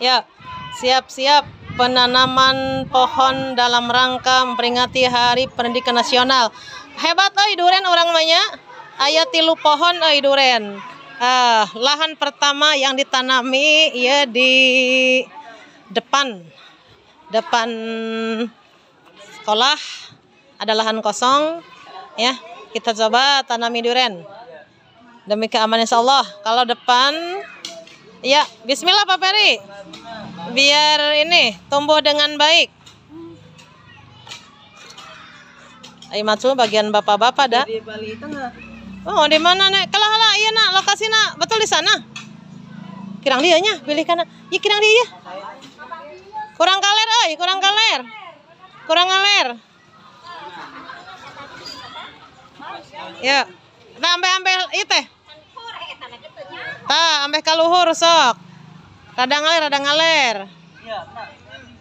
Ya, siap-siap penanaman pohon dalam rangka memperingati Hari Pendidikan Nasional. Hebat oi duren orang banyak. Ayat tilu pohon oi duren. Uh, lahan pertama yang ditanami ya di depan depan sekolah ada lahan kosong ya kita coba tanami duren demi keamanan insya Allah kalau depan Ya, bismillah Pak Ferry. Biar ini tumbuh dengan baik. Ayo masuk bagian bapak-bapak dah. Di Bali Tengah. Oh, di mana, Nek? Kalau lah iya, Nak. Lokasi, Nak. Betul di sana. Kirang dia nya, pilih kana? Iya, kirang dia. Iya. Kurang kaler, oi, kurang kaler. Kurang kaler. Ya. sampai-sampai itu. Iya, Tak ah, ambek kaluhur sok. Radang alir, radang alir. Iya,